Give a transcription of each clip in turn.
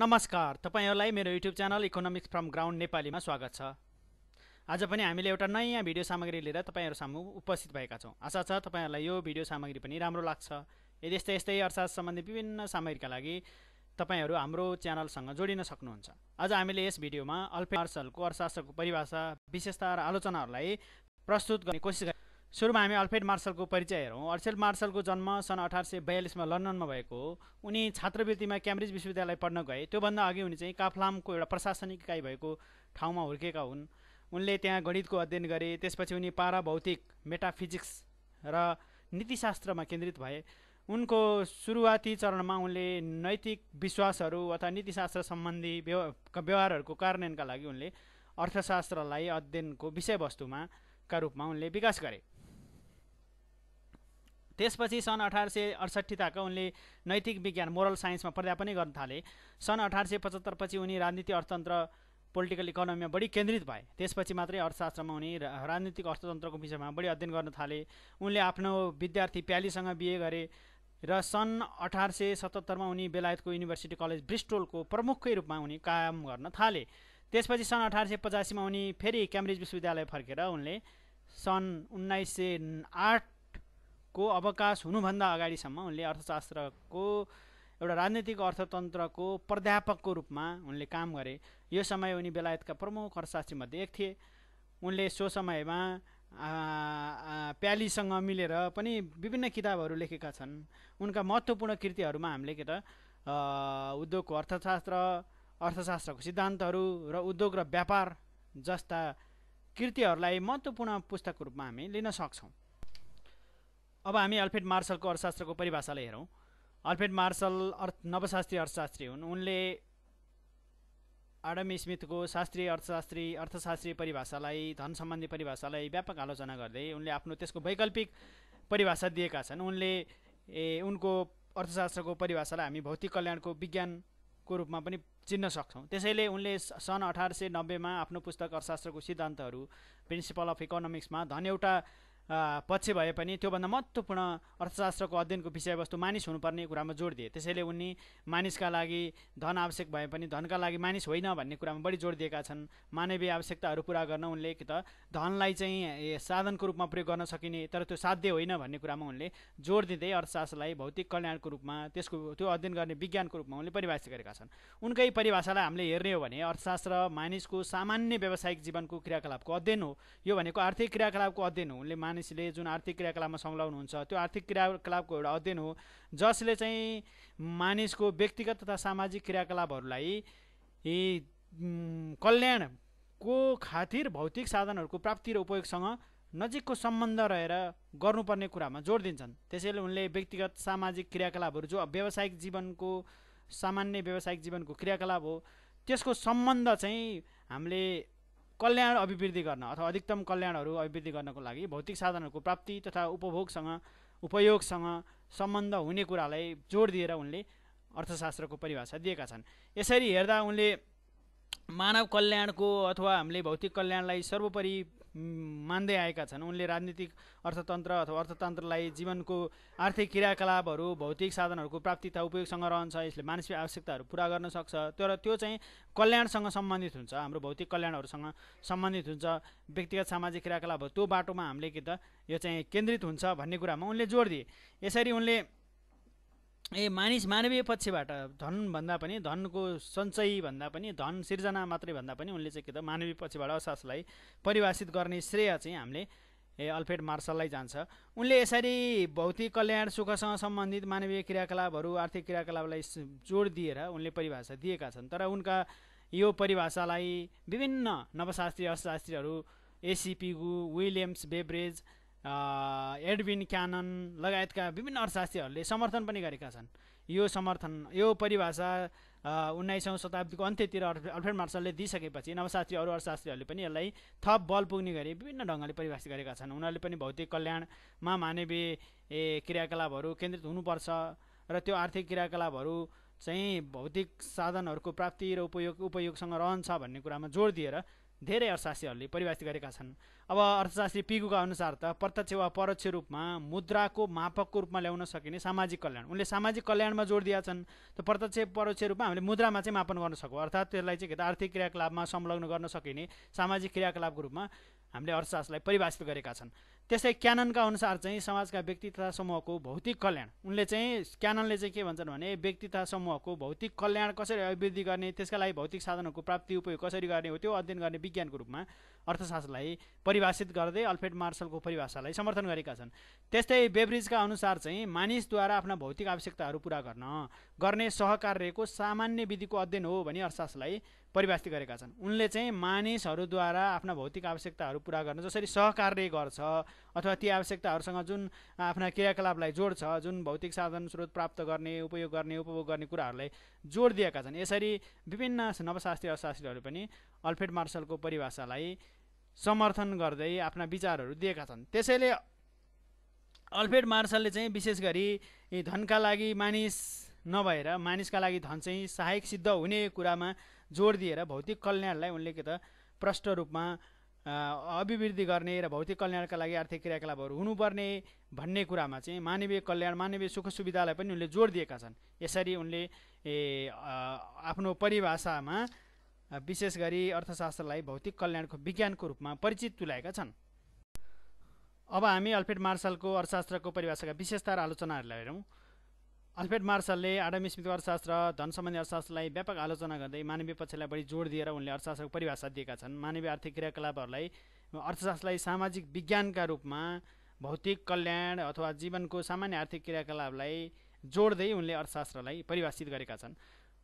नमस्कार तपाईँहरूलाई मेरो YouTube channel economics from ground नेपालीमा स्वागत छ आज पनि हामीले एउटा नयाँ भिडियो सामग्री लिएर तपाईँहरू सामु उपस्थित भएका छौँ आशा छ तपाईँहरूलाई यो भिडियो सामग्री पनि राम्रो लाग्छ यदि यस्तै यस्तै अर्थशास्त्र सम्बन्धी विभिन्न सामग्रीका लागि तपाईँहरू हाम्रो च्यानलसँग जोडिन सक्नुहुन्छ आज हामीले यस भिडियोमा अल्पे अर्सलको अर्थशास्त्रको परिभाषा विशेषता र आलोचनाहरूलाई प्रस्तुत गर्ने कोसिस सुरुमा हामी अल्फ्रेड मार्सलको परिचय हेरौँ अर्सेल मार्सलको जन्म सन् अठार सय बयालिसमा लन्डनमा भएको हो उनी छात्रवृत्तिमा क्याम्ब्रिज विश्वविद्यालय पढ्न गए त्योभन्दा अघि उनी चाहिँ काफलामको एउटा प्रशासनिक इकाइ भएको ठाउँमा हुर्केका हुन् उनले त्यहाँ गणितको अध्ययन गरे त्यसपछि उनी पाराभौतिक मेटाफिजिक्स र नीतिशास्त्रमा केन्द्रित भए उनको सुरुवाती चरणमा उनले नैतिक विश्वासहरू अथवा नीतिशास्त्र सम्बन्धी व्यवहारहरूको कार्यान्वयनका लागि उनले अर्थशास्त्रलाई अध्ययनको विषयवस्तुमा का रूपमा उनले विकास गरे त्यसपछि सन् अठार सय अडसट्ठी तक उनले नैतिक विज्ञान मोरल साइन्समा प्राध्यापन गर्न थाले सन् अठार सय पचहत्तरपछि उनी राजनीति अर्थतन्त्र पोलिटिकल इकोनोमीमा बढी केन्द्रित भए त्यसपछि मात्रै अर्थशास्त्रमा उनी राजनीतिक अर्थतन्त्रको विषयमा बढी अध्ययन गर्न थाले उनले आफ्नो विद्यार्थी प्यालीसँग बिहे गरे र सन् अठार सय सतहत्तरमा उनी बेलायतको युनिभर्सिटी कलेज ब्रिस्टोलको प्रमुखकै रूपमा उनी कायम गर्न थाले त्यसपछि सन् अठार सय पचासीमा उनी फेरि क्याम्ब्रिज विश्वविद्यालय फर्केर उनले सन् उन्नाइस सय आठ को अवकाश हुनुभन्दा अगाडिसम्म उनले अर्थशास्त्रको एउटा राजनीतिक अर्थतन्त्रको प्राध्यापकको रूपमा उनले काम गरे यो समय उनी बेलायतका प्रमुख अर्थशास्त्रीमध्ये एक थिए उनले सो समयमा प्यालीसँग मिलेर पनि विभिन्न किताबहरू लेखेका छन् उनका महत्त्वपूर्ण कृतिहरूमा हामीले के त उद्योगको अर्थशास्त्र अर्थशास्त्रको सिद्धान्तहरू र उद्योग र व्यापार जस्ता कृतिहरूलाई महत्त्वपूर्ण पुस्तकको रूपमा हामी लिन सक्छौँ अब हामी अल्फ्रेड मार्सलको अर्थशास्त्रको परिभाषालाई हेरौँ अल्फ्रेड मार्सल अर्थ नवशास्त्रीय अर्थशास्त्री हुन् उनले आडम स्मिथको शास्त्रीय अर्थशास्त्री अर्थशास्त्रीय परिभाषालाई धन सम्बन्धी परिभाषालाई व्यापक आलोचना गर्दै उनले आफ्नो त्यसको वैकल्पिक परिभाषा दिएका छन् उनले ए उनको अर्थशास्त्रको परिभाषालाई हामी भौतिक कल्याणको विज्ञानको रूपमा पनि चिन्न सक्छौँ त्यसैले उनले सन् अठार सय नब्बेमा आफ्नो पुस्तक अर्थशास्त्रको सिद्धान्तहरू प्रिन्सिपल अफ इकोनोमिक्समा धन एउटा पक्ष भए पनि त्योभन्दा महत्त्वपूर्ण अर्थशास्त्रको अध्ययनको विषयवस्तु मानिस हुनुपर्ने कुरामा जोड दिए त्यसैले उनी मानिसका लागि धन आवश्यक भए पनि धनका लागि मानिस होइन भन्ने कुरामा बढी जोड दिएका छन् मानवीय आवश्यकताहरू पुरा गर्न उनले कि त धनलाई चाहिँ साधनको रूपमा प्रयोग गर्न सकिने तर त्यो साध्य होइन भन्ने कुरामा उनले जोड दिँदै अर्थशास्त्रलाई भौतिक कल्याणको रूपमा त्यसको त्यो अध्ययन गर्ने विज्ञानको रूपमा उनले परिभाषित गरेका छन् उनकै परिभाषालाई हामीले हेर्ने हो भने अर्थशास्त्र मानिसको सामान्य व्यावसायिक जीवनको क्रियाकलापको अध्ययन हो यो भनेको आर्थिक क्रियाकलापको अध्ययन हो उनले मानिसले जुन आर्थिक क्रियाकलापमा संलग्न हुन्छ त्यो आर्थिक क्रियाकलापको एउटा अध्ययन हो जसले चाहिँ मानिसको व्यक्तिगत तथा सामाजिक क्रियाकलापहरूलाई कल्याणको खातिर भौतिक साधनहरूको प्राप्ति र उपयोगसँग नजिकको सम्बन्ध रहेर गर्नुपर्ने कुरामा जोड दिन्छन् त्यसैले उनले व्यक्तिगत सामाजिक क्रियाकलापहरू जो व्यावसायिक जीवनको सामान्य व्यावसायिक जीवनको क्रियाकलाप हो त्यसको सम्बन्ध चाहिँ हामीले कल्याण अभिवृद्धि गर्न अथवा अधिकतम कल्याणहरू अभिवृद्धि गर्नको लागि भौतिक साधनहरूको प्राप्ति तथा उपभोगसँग उपयोगसँग सम्बन्ध हुने कुरालाई जोड दिएर उनले अर्थशास्त्रको परिभाषा दिएका छन् यसरी हेर्दा उनले मानव कल्याणको अथवा हामीले भौतिक कल्याणलाई सर्वोपरि मान्दै आएका छन् उनले राजनीतिक अर्थतन्त्र अथवा अर्थतन्त्रलाई जीवनको आर्थिक क्रियाकलापहरू भौतिक साधनहरूको प्राप्ति तथा उपयोगसँग रहन्छ यसले मानसिक आवश्यकताहरू पुरा गर्न सक्छ तर त्यो चाहिँ कल्याणसँग सम्बन्धित हुन्छ हाम्रो भौतिक कल्याणहरूसँग सम्बन्धित हुन्छ व्यक्तिगत सामाजिक क्रियाकलापहरू त्यो बाटोमा हामीले के त यो चाहिँ केन्द्रित हुन्छ भन्ने कुरामा उनले जोड दिए यसरी उनले ए मानिस मानवीय पक्षबाट धनभन्दा पनि धनको सञ्चय भन्दा पनि धन सिर्जना मात्रै भन्दा पनि उनले चाहिँ के त मानवीय पक्षबाट असासलाई परिभाषित गर्ने श्रेय चाहिँ हामीले ए अल्फ्रेड मार्सललाई जान्छ उनले यसरी भौतिक कल्याण सुखसँग सम्बन्धित मानवीय क्रियाकलापहरू आर्थिक क्रियाकलापलाई जोड दिएर उनले परिभाषा दिएका छन् तर उनका यो परिभाषालाई विभिन्न नवशास्त्रीय अर्थशास्त्रीहरू A C Pigou Williams Beveridge Edwin Cannan लगायतका विभिन्न अर्थशास्त्रीहरूले समर्थन पनि गरेका छन् यो समर्थन यो परिभाषा उन्नाइसौँ शताब्दीको अन्त्यतिर अल्फ्रेड मार्सलले दिइसकेपछि नवशास्त्री अरू अर्थशास्त्रीहरूले पनि यसलाई थप बल पुग्ने गरी विभिन्न ढङ्गले परिभाषित गरेका छन् उनीहरूले पनि भौतिक कल्याणमा मानवीय क्रियाकलापहरू केन्द्रित हुनुपर्छ र त्यो आर्थिक क्रियाकलापहरू चाहिँ भौतिक साधनहरूको प्राप्ति र उपयोग उपयोगसँग रहन्छ भन्ने कुरामा जोड दिएर धेरै अर्थशास्त्रीहरूले परिभाषित गरेका छन् अब अर्थशास्त्री पिगुका अनुसार त प्रत्यक्ष वा परोक्ष रूपमा मुद्राको मापकको रूपमा ल्याउन सकिने सामाजिक कल्याण उनले सामाजिक कल्याणमा जोड दिएका छन् त प्रत्यक्ष परोक्ष रूपमा हामीले मुद्रामा चाहिँ मापन गर्न सकौँ अर्थात् त्यसलाई चाहिँ के आर्थिक क्रियाकलापमा संलग्न गर्न सकिने सामाजिक क्रियाकलापको रूपमा हामीले अर्थशास्त्रलाई परिभाषित गरेका छन् त्यसै क्याननका अनुसार चाहिँ समाजका व्यक्ति तथा समूहको भौतिक कल्याण उनले चाहिँ क्याननले चाहिँ के भन्छन् भने व्यक्ति तथा समूहको भौतिक कल्याण कसरी अभिवृद्धि गर्ने त्यसका लागि भौतिक साधनहरूको प्राप्ति उपयोग कसरी गर्ने हो त्यो अध्ययन गर्ने विज्ञानको रूपमा अर्थशास्त्रलाई परिभाषित गर्दै अल्फ्रेड मार्सलको परिभाषालाई समर्थन गरेका छन् त्यस्तै बेब्रिजका अनुसार चाहिँ मानिसद्वारा आफ्ना भौतिक आवश्यकताहरू पुरा गर्न गर्ने सहकार्यको सामान्य विधिको अध्ययन हो भने अर्थशास्त्रलाई परिभाषित गरेका छन् उनले चाहिँ मानिसहरूद्वारा आफ्ना भौतिक आवश्यकताहरू पुरा गर्न जसरी सहकार्य गर्छ अथवा ती आवश्यकताहरूसँग जुन आफ्ना क्रियाकलापलाई जोड्छ जुन भौतिक साधन स्रोत प्राप्त गर्ने उपयोग गर्ने उपभोग गर्ने कुराहरूलाई जोड दिएका छन् यसरी विभिन्न नवशास्त्री अर्थशास्त्रीहरू पनि अल्फ्रेड मार्सलको परिभाषालाई समर्थन गर्दै आफ्ना विचारहरू दिएका छन् त्यसैले अल्फ्रेड मार्सलले चाहिँ विशेष गरी धनका लागि मानिस नभएर मानिसका लागि धन चाहिँ सहायक सिद्ध हुने कुरामा जोड दिएर भौतिक कल्याणलाई उनले के त प्रष्ट रूपमा अभिवृद्धि गर्ने र भौतिक कल्याणका लागि आर्थिक क्रियाकलापहरू हुनुपर्ने भन्ने कुरामा चाहिँ मानवीय कल्याण मानवीय सुख सुविधालाई पनि उनले जोड दिएका छन् यसरी उनले ए आफ्नो परिभाषामा विशेष गरी अर्थशास्त्रलाई भौतिक कल्याणको विज्ञानको रूपमा परिचित तुल्याएका छन् अब हामी अल्फ्रेड मार्सलको अर्थशास्त्रको परिभाषाका विशेषता र आलोचनाहरूलाई हेरौँ अल्फ्रेड मार्सलले आडम स्मिथको अर्थशास्त्र धन सम्बन्धी अर्थशास्त्रलाई व्यापक आलोचना गर्दै मानवीय पक्षलाई बढी जोड दिएर उनले अर्थशास्त्रको परिभाषा दिएका छन् मानवीय आर्थिक क्रियाकलापहरूलाई अर्थशास्त्रलाई सामाजिक विज्ञानका रूपमा भौतिक कल्याण अथवा जीवनको सामान्य आर्थिक क्रियाकलापलाई जोड्दै उनले अर्थशास्त्रलाई परिभाषित गरेका छन्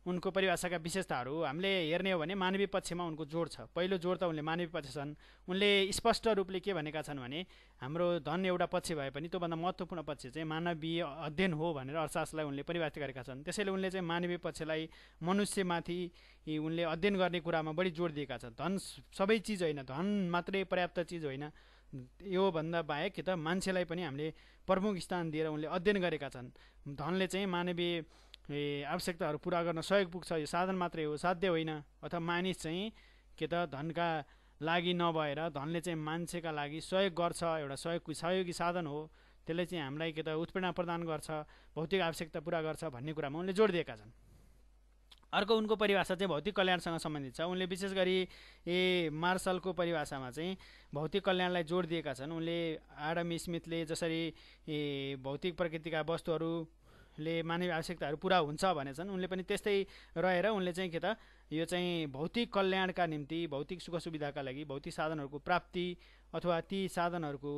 उनको परिभाषाका विशेषताहरू हामीले हेर्ने हो भने मानवीय पक्षमा उनको जोड छ पहिलो जोड त उनले मानवीय पक्ष छन् उनले स्पष्ट रूपले के भनेका छन् भने हाम्रो धन एउटा पक्ष भए पनि त्योभन्दा महत्त्वपूर्ण पक्ष चाहिँ मानवीय अध्ययन हो भनेर अर्थशास्त्रलाई उनले परिभाषित गरेका छन् त्यसैले उनले चाहिँ मानवीय पक्षलाई मनुष्यमाथि उनले अध्ययन गर्ने कुरामा बढी जोड दिएका छन् धन सबै चिज होइन धन मात्रै पर्याप्त चिज होइन योभन्दा बाहेक त मान्छेलाई पनि हामीले प्रमुख स्थान दिएर उनले अध्ययन गरेका छन् धनले चाहिँ मानवीय ए आवश्यकताहरू पुरा गर्न सहयोग पुग्छ यो साधन मात्रै हो साध्य होइन अथवा मानिस चाहिँ के त धनका लागि नभएर धनले चाहिँ मान्छेका लागि सहयोग गर्छ एउटा सहयोग सहयोगी साधन हो त्यसले चाहिँ हामीलाई के त उत्प्रेरणा प्रदान गर्छ भौतिक आवश्यकता पुरा गर्छ भन्ने कुरामा उनले जोड दिएका छन् अर्को उनको परिभाषा चाहिँ भौतिक कल्याणसँग सम्बन्धित छ उनले विशेष गरी ए मार्सलको परिभाषामा चाहिँ भौतिक कल्याणलाई जोड दिएका छन् उनले आडम स्मिथले जसरी ए भौतिक प्रकृतिका वस्तुहरू ले मानवीय आवश्यकताहरू पुरा हुन्छ भनेछन् उनले पनि त्यस्तै रहेर उनले चाहिँ के त यो चाहिँ भौतिक कल्याणका निम्ति भौतिक सुख सुविधाका लागि भौतिक साधनहरूको प्राप्ति अथवा ती साधनहरूको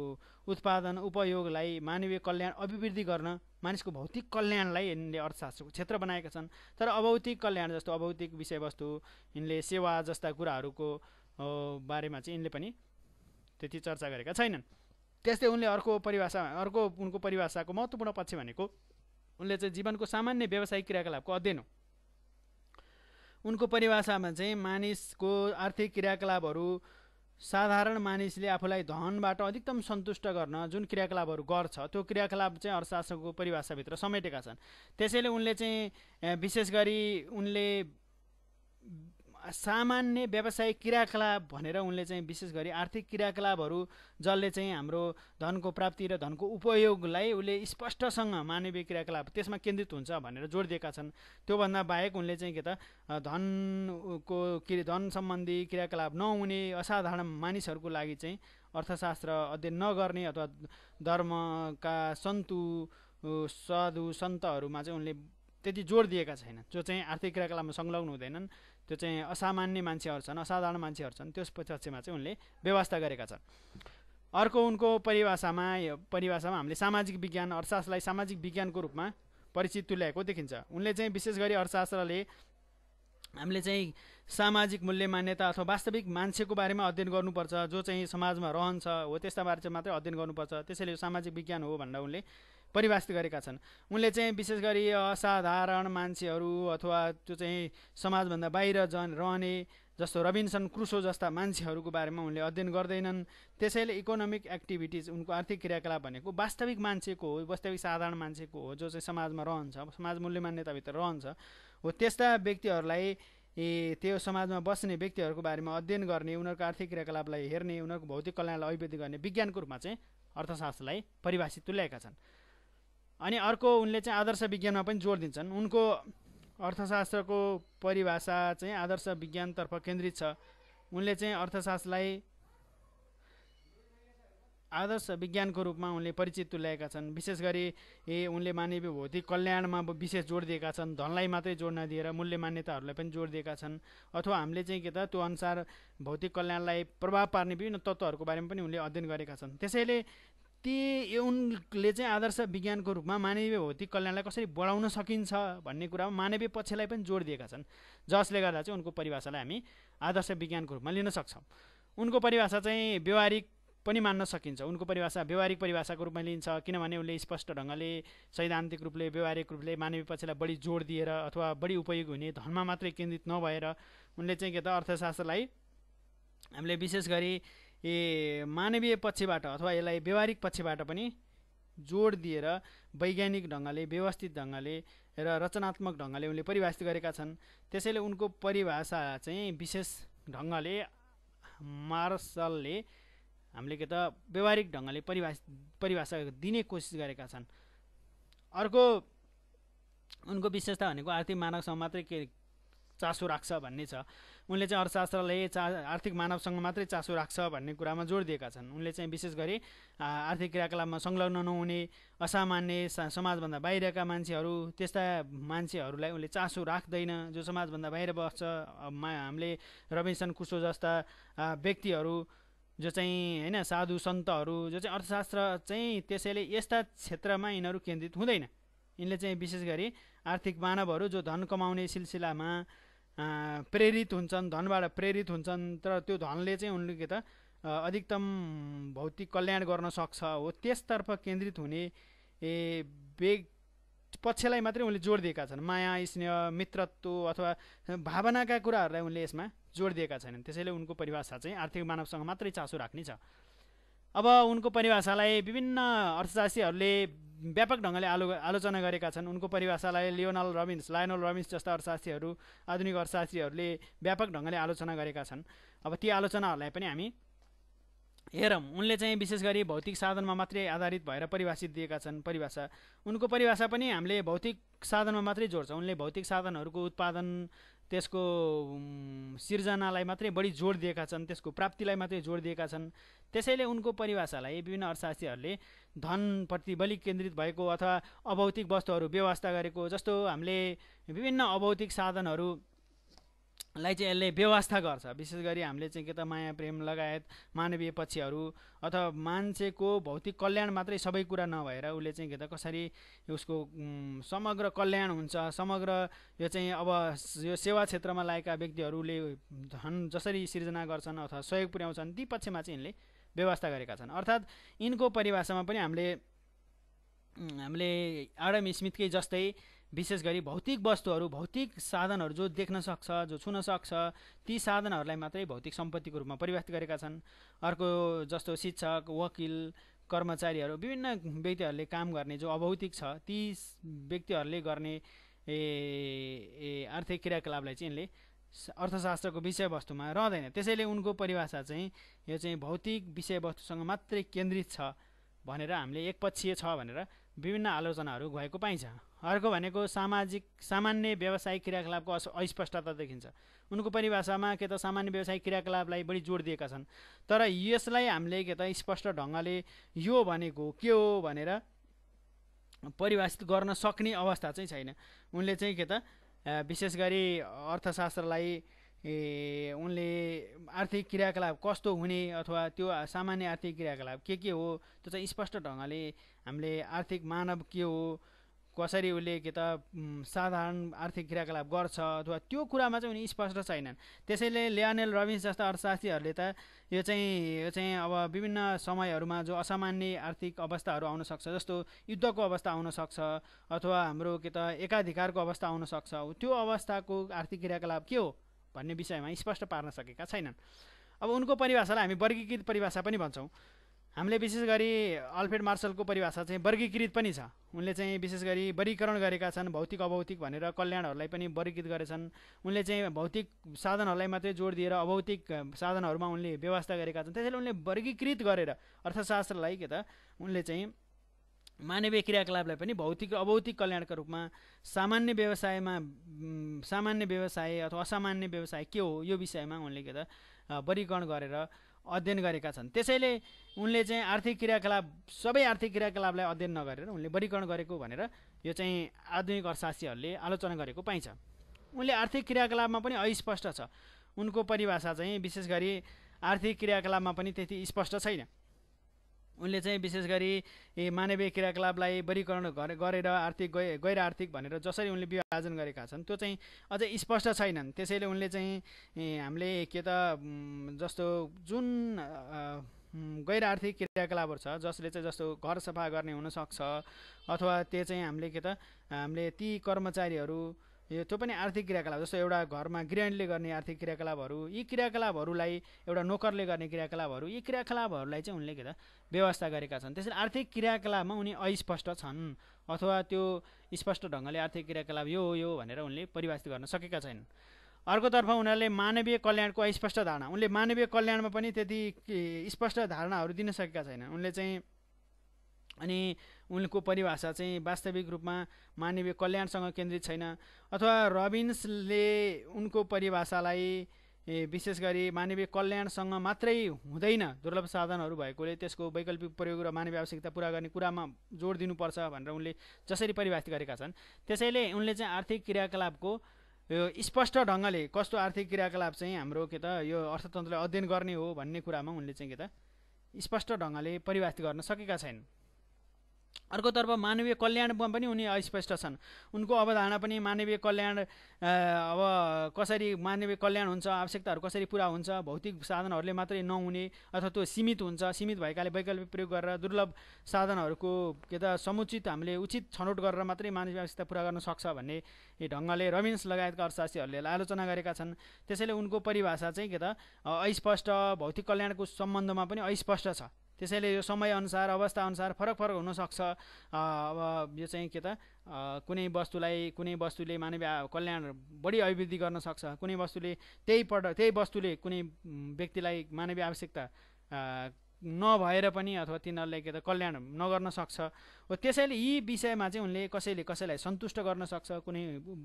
उत्पादन उपयोगलाई मानवीय कल्याण अभिवृद्धि गर्न मानिसको भौतिक कल्याणलाई यिनले अर्थशास्त्रको क्षेत्र बनाएका छन् तर अभौतिक कल्याण जस्तो अभौतिक विषयवस्तु यिनले सेवा जस्ता कुराहरूको बारेमा चाहिँ यिनले पनि त्यति चर्चा गरेका छैनन् त्यस्तै उनले अर्को परिभाषा अर्को उनको परिभाषाको महत्त्वपूर्ण पक्ष भनेको उनले चाहिँ जीवनको सामान्य व्यावसायिक क्रियाकलापको अध्ययन हो उनको परिभाषामा चाहिँ मानिसको आर्थिक क्रियाकलापहरू साधारण मानिसले आफूलाई धनबाट अधिकतम सन्तुष्ट गर्न जुन क्रियाकलापहरू गर्छ त्यो क्रियाकलाप चाहिँ अर्थशास्त्रको परिभाषाभित्र समेटेका छन् त्यसैले उनले चाहिँ विशेष गरी उनले सामान्य व्यवसायिक क्रियाकलाप भनेर उनले चाहिँ विशेष गरी आर्थिक क्रियाकलापहरू जसले चाहिँ हाम्रो धनको प्राप्ति र धनको उपयोगलाई उसले स्पष्टसँग मानवीय क्रियाकलाप त्यसमा केन्द्रित हुन्छ भनेर जोड दिएका छन् त्योभन्दा बाहेक उनले चाहिँ के त धनको क्रि धन सम्बन्धी क्रियाकलाप नहुने असाधारण मानिसहरूको लागि चाहिँ अर्थशास्त्र अध्ययन नगर्ने अथवा धर्मका सन्तु साधु सन्तहरूमा चाहिँ उनले त्यति जोड दिएका छैनन् जो चाहिँ आर्थिक क्रियाकलापमा संलग्न हुँदैनन् त्यो चाहिँ असामान्य मान्छेहरू छन् असाधारण मान्छेहरू छन् त्यस पक्षमा चाहिँ उनले व्यवस्था गरेका छन् अर्को उनको परिभाषामा परिभाषामा हामीले सामाजिक विज्ञान अर्थशास्त्रलाई सामाजिक विज्ञानको रूपमा परिचित तुल्याएको देखिन्छ उनले चाहिँ विशेष गरी अर्थशास्त्रले हामीले चाहिँ सामाजिक मूल्य मान्यता अथवा वास्तविक मान्छेको बारेमा अध्ययन गर्नुपर्छ जो चाहिँ समाजमा रहन्छ हो त्यस्ता बारे चाहिँ मात्रै अध्ययन गर्नुपर्छ त्यसैले सामाजिक विज्ञान हो भनेर उनले परिभाषित गरेका छन् उनले चाहिँ विशेष गरी असाधारण मान्छेहरू अथवा त्यो चाहिँ समाजभन्दा बाहिर जन रहने जस्तो रबिन्सन क्रुसो जस्ता मान्छेहरूको बारेमा उनले अध्ययन गर्दैनन् त्यसैले इकोनोमिक एक्टिभिटिज उनको आर्थिक क्रियाकलाप भनेको वास्तविक मान्छेको हो वास्तविक साधारण मान्छेको हो जो चाहिँ समाजमा रहन्छ समाज मूल्य मान्यताभित्र रहन्छ हो त्यस्ता व्यक्तिहरूलाई ए त्यो समाजमा बस्ने व्यक्तिहरूको बारेमा अध्ययन गर्ने उनीहरूको आर्थिक क्रियाकलापलाई हेर्ने उनीहरूको भौतिक कल्याणलाई अभिवृद्धि गर्ने विज्ञानको रूपमा चाहिँ अर्थशास्त्रलाई परिभाषित तुल्याएका छन् अनि अर्को उनले चाहिँ आदर्श विज्ञानमा पनि जोड दिन्छन् उनको अर्थशास्त्रको परिभाषा चाहिँ आदर्श विज्ञानतर्फ केन्द्रित छ उनले चाहिँ अर्थशास्त्रलाई आदर्श विज्ञानको रूपमा उनले परिचित तुल्याएका छन् विशेष गरी ए उनले मानवीय भौतिक कल्याणमा विशेष जोड दिएका छन् धनलाई मात्रै जोड नदिएर मूल्य मान्यताहरूलाई पनि जोड दिएका छन् अथवा हामीले चाहिँ के त त्यो अनुसार भौतिक कल्याणलाई प्रभाव पार्ने विभिन्न तत्त्वहरूको बारेमा पनि उनले अध्ययन गरेका छन् त्यसैले ती उनले चाहिँ आदर्श विज्ञानको रूपमा मानवीय भौतिक कल्याणलाई कसरी बढाउन सकिन्छ भन्ने कुरामा मानवीय पक्षलाई पनि जोड दिएका छन् जसले गर्दा चाहिँ उनको परिभाषालाई हामी आदर्श विज्ञानको रूपमा लिन सक्छौँ उनको परिभाषा चाहिँ व्यवहारिक पनि मान्न सकिन्छ उनको परिभाषा व्यवहारिक परिभाषाको रूपमा लिइन्छ किनभने उनले स्पष्ट ढङ्गले सैद्धान्तिक रूपले व्यवहारिक रूपले मानवीय पक्षलाई बढी जोड दिएर अथवा बढी उपयोग हुने धनमा मात्रै केन्द्रित नभएर उनले चाहिँ के त अर्थशास्त्रलाई हामीले विशेष गरी ए मानवीय पक्षबाट अथवा यसलाई व्यवहारिक पक्षबाट पनि जोड दिएर वैज्ञानिक ढङ्गले व्यवस्थित ढङ्गले र रचनात्मक ढङ्गले उनले परिभाषित गरेका छन् त्यसैले उनको परिभाषा चाहिँ विशेष ढङ्गले मार्सलले हामीले के त व्यवहारिक ढङ्गले परिभाषित परिभाषा दिने कोसिस गरेका छन् अर्को उनको विशेषता भनेको आर्थिक मानवसँग मात्रै के चासो राख्छ भन्ने छ उनले चाहिँ अर्थशास्त्रले चा आर्थिक मानवसँग मात्रै चासो राख्छ भन्ने कुरामा जोड दिएका छन् उनले चाहिँ विशेष गरी आर्थिक क्रियाकलापमा संलग्न नहुने असामान्य समाजभन्दा बाहिरका मान्छेहरू त्यस्ता मान्छेहरूलाई उनले चासो राख्दैन जो समाजभन्दा बाहिर बस्छ हामीले रविन्सन कुसो जस्ता व्यक्तिहरू जो चाहिँ होइन साधु सन्तहरू जो चाहिँ अर्थशास्त्र चाहिँ त्यसैले यस्ता क्षेत्रमा यिनीहरू केन्द्रित हुँदैन यिनले चाहिँ विशेष गरी आर्थिक मानवहरू जो धन कमाउने सिलसिलामा प्रेरित हुन्छन् धनबाट प्रेरित हुन्छन् तर त्यो धनले चाहिँ उनले के त अधिकतम भौतिक कल्याण गर्न सक्छ हो त्यसतर्फ केन्द्रित हुने ए पक्षलाई मात्रै उनले जोड दिएका छन् माया स्नेह मित्रत्व अथवा भावनाका कुराहरूलाई उनले यसमा जोड दिएका छैनन् त्यसैले उनको परिभाषा चाहिँ आर्थिक मानवसँग मात्रै चासो राख्ने छ अब उनको परिभाषालाई विभिन्न अर्थशास्त्रीहरूले व्यापक ढङ्गले आलो आलोचना गरेका छन् उनको परिभाषालाई लियोनल रबिन्स लायोनल रबिन्स जस्ता अर्थशास्त्रीहरू आधुनिक अर्थशास्त्रीहरूले व्यापक ढङ्गले आलोचना गरेका छन् अब ती आलोचनाहरूलाई पनि हामी हेरौँ उनले चाहिँ विशेष गरी भौतिक साधनमा मात्रै आधारित भएर परिभाषित दिएका छन् परिभाषा उनको परिभाषा पनि हामीले भौतिक साधनमा मात्रै जोड्छ उनले भौतिक साधनहरूको उत्पादन त्यसको सिर्जनालाई मात्रै बढी जोड दिएका छन् त्यसको प्राप्तिलाई मात्रै जोड दिएका छन् त्यसैले उनको परिभाषालाई विभिन्न अर्थशास्त्रीहरूले धनप्रति बलि केन्द्रित भएको अथवा अभौतिक वस्तुहरू व्यवस्था गरेको जस्तो हामीले विभिन्न अभौतिक साधनहरू लाई चाहिँ यसले व्यवस्था गर्छ विशेष गरी हामीले चाहिँ के त माया प्रेम लगायत मानवीय पक्षहरू अथवा मान्छेको भौतिक कल्याण मात्रै सबै कुरा नभएर उसले चाहिँ के त कसरी उसको समग्र कल्याण हुन्छ समग्र यो चाहिँ अब यो सेवा क्षेत्रमा लागेका व्यक्तिहरूले धन जसरी सिर्जना गर्छन् अथवा सहयोग पुर्याउँछन् ती पक्षमा चाहिँ यिनले व्यवस्था गरेका छन् अर्थात् यिनको परिभाषामा पनि हामीले हामीले आडम स्मिथकै जस्तै विशेष गरी भौतिक वस्तुहरू भौतिक साधनहरू जो देख्न सक्छ जो छुन सक्छ ती साधनहरूलाई मात्रै भौतिक सम्पत्तिको रूपमा परिभाषित गरेका छन् अर्को जस्तो शिक्षक वकिल कर्मचारीहरू विभिन्न व्यक्तिहरूले काम गर्ने जो अभौतिक छ ती व्यक्तिहरूले गर्ने ए, ए आर्थिक क्रियाकलापलाई चाहिँ यसले अर्थशास्त्रको विषयवस्तुमा रहँदैन त्यसैले उनको परिभाषा चाहिँ यो चाहिँ भौतिक विषयवस्तुसँग मात्रै केन्द्रित छ भनेर हामीले एकपक्षीय छ भनेर विभिन्न आलोचनाहरू गएको पाइन्छ अर्को भनेको सामाजिक सामान्य व्यावसायिक क्रियाकलापको अस्पष्टता देखिन्छ उनको परिभाषामा के त सामान्य व्यावसायिक क्रियाकलापलाई बढी जोड दिएका छन् तर यसलाई हामीले के त स्पष्ट ढङ्गले यो भनेको के हो भनेर परिभाषित गर्न सक्ने अवस्था चाहिँ छैन उनले चाहिँ के त विशेष गरी अर्थशास्त्रलाई उनले आर्थिक क्रियाकलाप कस्तो हुने अथवा त्यो सामान्य आर्थिक क्रियाकलाप के के हो त्यो चाहिँ स्पष्ट ढङ्गले हामीले आर्थिक मानव के हो कसरी उसले के त साधारण आर्थिक क्रियाकलाप गर्छ अथवा त्यो कुरामा चाहिँ उनी स्पष्ट छैनन् त्यसैले लियानेल रविन्स जस्ता अर्थशास्त्रीहरूले त यो चाहिँ यो चाहिँ अब विभिन्न समयहरूमा जो असामान्य आर्थिक अवस्थाहरू आउनसक्छ जस्तो युद्धको अवस्था आउनसक्छ अथवा हाम्रो के त एकाधिकारको अवस्था आउनसक्छ त्यो अवस्थाको आर्थिक क्रियाकलाप के हो भन्ने विषयमा स्पष्ट पार्न सकेका छैनन् अब उनको परिभाषालाई हामी वर्गीकृत परिभाषा पनि भन्छौँ हामीले विशेष गरी अल्फ्रेड मार्सलको परिभाषा चाहिँ वर्गीकृत पनि छ उनले चाहिँ विशेष गरी वर्गीकरण गरेका छन् भौतिक अभौतिक भनेर कल्याणहरूलाई पनि वर्गीकृत गरेछन् उनले चाहिँ भौतिक साधनहरूलाई मात्रै जोड दिएर अभौतिक साधनहरूमा उनले व्यवस्था गरेका छन् त्यसैले उनले वर्गीकृत गरेर अर्थशास्त्रलाई के त उनले चाहिँ मानवीय क्रियाकलापलाई पनि भौतिक र अभौतिक कल्याणको रूपमा सामान्य व्यवसायमा सामान्य व्यवसाय अथवा असामान्य व्यवसाय के हो यो विषयमा उनले के त वर्गीकरण गरेर अध्ययन गरेका छन् त्यसैले उनले चाहिँ आर्थिक क्रियाकलाप सबै आर्थिक क्रियाकलापलाई अध्ययन नगरेर उनले वर्गीकरण गरेको भनेर यो चाहिँ आधुनिक अर्थशास्त्रीहरूले आलोचना गरेको पाइन्छ उनले आर्थिक क्रियाकलापमा पनि अस्पष्ट छ उनको परिभाषा चाहिँ विशेष गरी आर्थिक क्रियाकलापमा पनि त्यति स्पष्ट छैन उनले चाहिँ विशेष गरी मानवीय क्रियाकलापलाई वर्गीकरण गरेर आर्थिक गै गैर आर्थिक भनेर जसरी उनले विभाजन गरेका छन् त्यो चाहिँ अझै स्पष्ट छैनन् त्यसैले उनले चाहिँ हामीले के त जस्तो जुन गैर आर्थिक क्रियाकलापहरू छ जसले चाहिँ जस्तो घर सफा गर्ने हुनसक्छ अथवा त्यो चाहिँ हामीले के त हामीले ती कर्मचारीहरू यो त्यो पनि आर्थिक क्रियाकलाप जस्तो एउटा घरमा गृहणीले गर्ने आर्थिक क्रियाकलापहरू यी क्रियाकलापहरूलाई एउटा नोकरले गर्ने क्रियाकलापहरू यी क्रियाकलापहरूलाई चाहिँ उनले के त व्यवस्था गरेका छन् त्यसरी आर्थिक क्रियाकलापमा उनी अस्पष्ट छन् अथवा त्यो स्पष्ट ढङ्गले आर्थिक क्रियाकलाप यो हो यो भनेर उनले परिभाषित गर्न सकेका छैनन् अर्कोतर्फ उनीहरूले मानवीय कल्याणको अस्पष्ट धारणा उनले मानवीय कल्याणमा पनि त्यति स्पष्ट धारणाहरू दिन सकेका छैनन् उनले चाहिँ अनि उनको परिभाषा चाहिँ वास्तविक रूपमा मानवीय कल्याणसँग केन्द्रित छैन अथवा रबिन्सले उनको परिभाषालाई विशेष गरी मानवीय कल्याणसँग मात्रै हुँदैन दुर्लभ साधनहरू भएकोले त्यसको वैकल्पिक प्रयोग र मानवीय आवश्यकता पुरा गर्ने कुरामा जोड दिनुपर्छ भनेर उनले जसरी परिभाषित गरेका छन् त्यसैले उनले चाहिँ आर्थिक क्रियाकलापको यो स्पष्ट ढङ्गले कस्तो आर्थिक क्रियाकलाप चाहिँ हाम्रो के त यो अर्थतन्त्रलाई अध्ययन गर्ने हो भन्ने कुरामा उनले चाहिँ के त स्पष्ट ढङ्गले परिभाषित गर्न सकेका छैनन् अर्कोतर्फ मानवीय कल्याणमा पनि उनी अस्पष्ट छन् उनको अवधारणा पनि मानवीय कल्याण अब कसरी मानवीय कल्याण हुन्छ आवश्यकताहरू कसरी पुरा हुन्छ भौतिक साधनहरूले मात्रै नहुने अथवा त्यो सीमित हुन्छ सीमित भएकाले वैकल्पिक प्रयोग गरेर दुर्लभ साधनहरूको के त समुचित हामीले उचित छनौट गरेर मात्रै मानवीय आवश्यकता पुरा गर्न सक्छ भन्ने ढङ्गले रविन्स लगायतका अर्थशास्त्रीहरूले आलोचना गरेका छन् त्यसैले उनको परिभाषा चाहिँ के त अस्पष्ट भौतिक कल्याणको सम्बन्धमा पनि अस्पष्ट छ त्यसैले यो समयअनुसार अवस्थाअनुसार फरक फरक हुनसक्छ अब यो चाहिँ के त कुनै वस्तुलाई कुनै वस्तुले मानवीय कल्याण बढी अभिवृद्धि गर्न सक्छ कुनै वस्तुले त्यही पट त्यही वस्तुले कुनै व्यक्तिलाई मानवीय आवश्यकता नभएर पनि अथवा तिनीहरूले के त कल्याण नगर्न सक्छ हो त्यसैले यी विषयमा चाहिँ उनले कसैले कसैलाई सन्तुष्ट गर्न सक्छ कुनै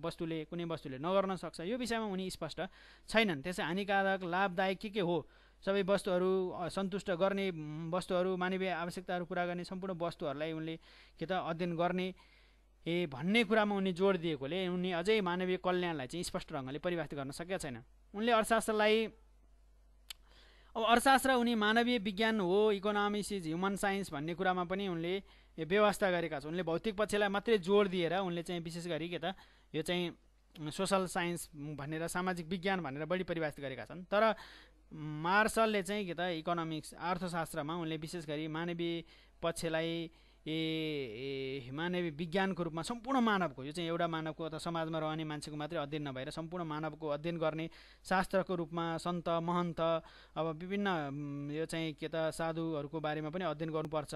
वस्तुले कुनै वस्तुले नगर्न सक्छ यो विषयमा उनी स्पष्ट छैनन् त्यसै हानिकारक लाभदायक के के हो सबै वस्तुहरू सन्तुष्ट गर्ने वस्तुहरू मानवीय आवश्यकताहरू पुरा गर्ने सम्पूर्ण वस्तुहरूलाई उनले के त अध्ययन गर्ने ए भन्ने कुरामा उनी जोड दिएकोले उनी अझै मानवीय कल्याणलाई चाहिँ स्पष्ट ढङ्गले परिभाषित गर्न सकेका छैन उनले अर्थशास्त्रलाई अब अर्थशास्त्र उनी मानवीय विज्ञान हो इकोनोमिक्स इज ह्युमन साइन्स भन्ने कुरामा पनि उनले व्यवस्था गरेका छन् उनले भौतिक पक्षलाई मात्रै जोड दिएर उनले चाहिँ विशेष गरी के त यो चाहिँ सोसल साइन्स भनेर सामाजिक विज्ञान भनेर बढी परिभाषित गरेका छन् तर मार्सलले चाहिँ के त इकोनोमिक्स अर्थशास्त्रमा उनले विशेष गरी मानवीय पक्षलाई ए, मानवीय विज्ञानको रूपमा सम्पूर्ण मानवको यो चाहिँ एउटा मानवको अथवा समाजमा रहने मान्छेको मात्रै अध्ययन नभएर सम्पूर्ण मानवको अध्ययन गर्ने शास्त्रको रूपमा सन्त महन्त अब विभिन्न यो चाहिँ के त साधुहरूको बारेमा पनि अध्ययन गर्नुपर्छ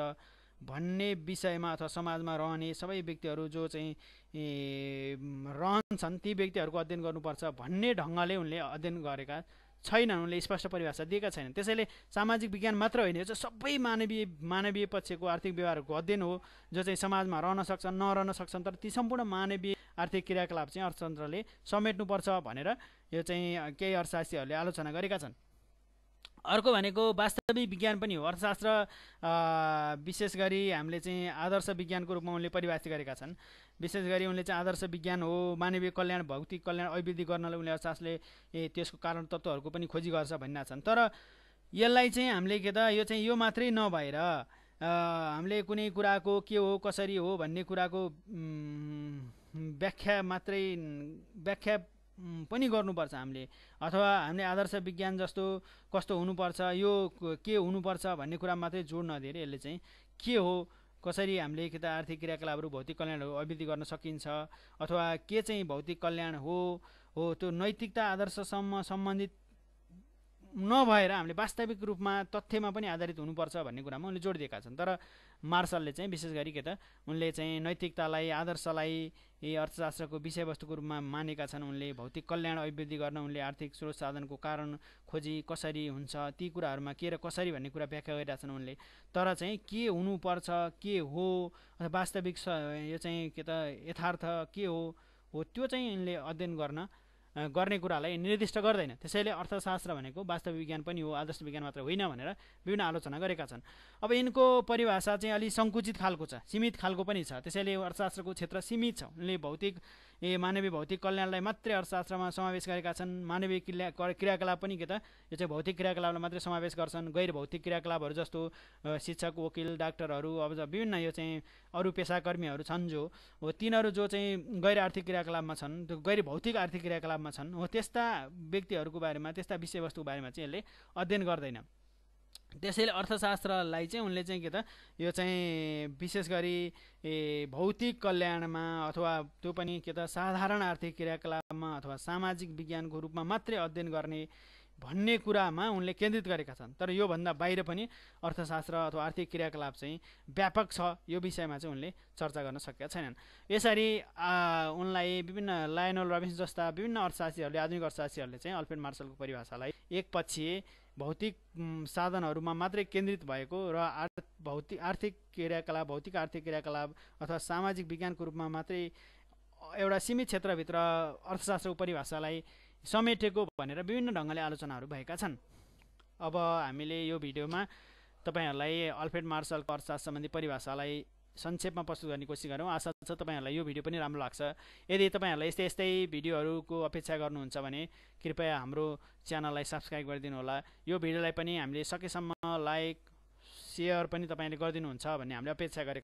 भन्ने विषयमा अथवा समाजमा रहने सबै व्यक्तिहरू जो चाहिँ रहन्छन् ती व्यक्तिहरूको अध्ययन गर्नुपर्छ भन्ने ढङ्गले उनले अध्ययन गरेका छैनन् उनले स्पष्ट परिभाषा दिएका छैनन् त्यसैले सामाजिक विज्ञान मात्र होइन यो चाहिँ सबै मानवीय मानवीय पक्षको आर्थिक व्यवहारको अध्ययन हो जो चाहिँ समाजमा रहन सक्छन् नरहन सक्छन् तर ती सम्पूर्ण मानवीय आर्थिक क्रियाकलाप चाहिँ अर्थतन्त्रले समेट्नुपर्छ भनेर यो चाहिँ केही अर्थशास्त्रीहरूले आलोचना गरेका छन् अर्को भनेको वास्तविक विज्ञान पनि हो अर्थशास्त्र विशेष गरी हामीले चाहिँ आदर्श विज्ञानको रूपमा उनले परिभाषित गरेका छन् विशेष गरी उनले चाहिँ आदर्श विज्ञान हो मानवीय कल्याण भौतिक कल्याण अभिवृद्धि गर्नलाई उनले अर्थशास्त्रले त्यसको कारण तत्त्वहरूको पनि खोजी गर्छ भन्ने छन् तर यसलाई चाहिँ हामीले के त यो चाहिँ यो मात्रै नभएर हामीले कुनै कुराको के हो कसरी हो भन्ने कुराको व्याख्या मात्रै व्याख्या पनि गर्नुपर्छ हामीले अथवा हामीले आदर्श विज्ञान जस्तो कस्तो हुनुपर्छ यो के हुनुपर्छ भन्ने कुरा मात्रै जोड नदिएर यसले चाहिँ के हो कसरी हामीले कि त आर्थिक क्रियाकलापहरू भौतिक कल्याणहरू अभिवृद्धि गर्न सकिन्छ अथवा के चाहिँ भौतिक कल्याण हो हो त्यो नैतिकता आदर्शसम्म सम्बन्धित नभएर हामीले वास्तविक रूपमा तथ्यमा पनि आधारित हुनुपर्छ भन्ने कुरामा उनले जोड दिएका छन् तर मार्सलले चाहिँ विशेष गरी के त उनले चाहिँ नैतिकतालाई आदर्शलाई यी अर्थशास्त्रको विषयवस्तुको रूपमा मानेका छन् उनले भौतिक कल्याण अभिवृद्धि गर्न उनले आर्थिक स्रोत साधनको कारण खोजी कसरी हुन्छ ती कुराहरूमा के र कसरी भन्ने कुरा व्याख्या गरिरहेका छन् उनले तर चाहिँ के हुनुपर्छ के हो वास्तविक यो चाहिँ के त यथार्थ के हो हो त्यो चाहिँ उनले अध्ययन गर्न गर्ने कुरालाई निर्दिष्ट गर्दैन त्यसैले अर्थशास्त्र भनेको वास्तविक विज्ञान पनि हो आदर्श विज्ञान मात्र होइन भनेर विभिन्न आलोचना गरेका छन् अब यिनको परिभाषा चाहिँ अलिक सङ्कुचित खालको छ सीमित खालको पनि छ त्यसैले अर्थशास्त्रको क्षेत्र सीमित छ उनले भौतिक ए मानवीय भौतिक कल्याणलाई मात्रै अर्थशास्त्रमा समावेश गरेका छन् मानवीय क्रिया क्रियाकलाप पनि के त यो चाहिँ भौतिक क्रियाकलापलाई मात्रै समावेश गर्छन् गैर भौतिक क्रियाकलापहरू जस्तो शिक्षक वकिल डाक्टरहरू अब विभिन्न यो चाहिँ अरू पेसाकर्मीहरू छन् जो हो तिनीहरू जो चाहिँ गैर आर्थिक क्रियाकलापमा छन् त्यो गैर भौतिक आर्थिक क्रियाकलापमा छन् हो त्यस्ता व्यक्तिहरूको बारेमा त्यस्ता विषयवस्तुको बारेमा चाहिँ यसले अध्ययन गर्दैन त्यसैले अर्थशास्त्रलाई चाहिँ उनले चाहिँ के त यो चाहिँ विशेष गरी ए भौतिक कल्याणमा अथवा त्यो पनि के त साधारण आर्थिक क्रियाकलापमा अथवा सामाजिक विज्ञानको रूपमा मात्रै अध्ययन गर्ने भन्ने कुरामा उनले केन्द्रित गरेका छन् तर योभन्दा बाहिर पनि अर्थशास्त्र अथवा आर्थिक क्रियाकलाप चाहिँ व्यापक छ यो विषयमा चाहिँ उनले चर्चा गर्न सकेका छैनन् यसरी उनलाई विभिन्न लायनल रविन्स जस्ता विभिन्न अर्थशास्त्रीहरूले आधुनिक अर्थशास्त्रीहरूले चाहिँ अल्फ्रेड मार्सलको परिभाषालाई एकपक्षीय भौतिक साधनहरूमा मात्रै केन्द्रित भएको र आर्थ भौतिक आर्थिक क्रियाकलाप भौतिक आर्थिक क्रियाकलाप अथवा सामाजिक विज्ञानको रूपमा मात्रै एउटा सीमित क्षेत्रभित्र अर्थशास्त्रको परिभाषालाई समेटेको भनेर विभिन्न ढङ्गले आलोचनाहरू भएका छन् अब हामीले यो भिडियोमा तपाईँहरूलाई अल्फ्रेड मार्सलको अर्थशास्त्र सम्बन्धी परिभाषालाई संक्षेपमा प्रस्तुत गर्ने कोसिस गरौँ आशा छ तपाईँहरूलाई यो भिडियो पनि राम्रो लाग्छ यदि तपाईँहरूलाई यस्तै यस्तै भिडियोहरूको अपेक्षा गर्नुहुन्छ भने कृपया हाम्रो च्यानललाई सब्सक्राइब गरिदिनु होला यो भिडियोलाई पनि हामीले सकेसम्म लाइक सेयर पनि तपाईँले गरिदिनुहुन्छ भन्ने हामीले अपेक्षा गरेको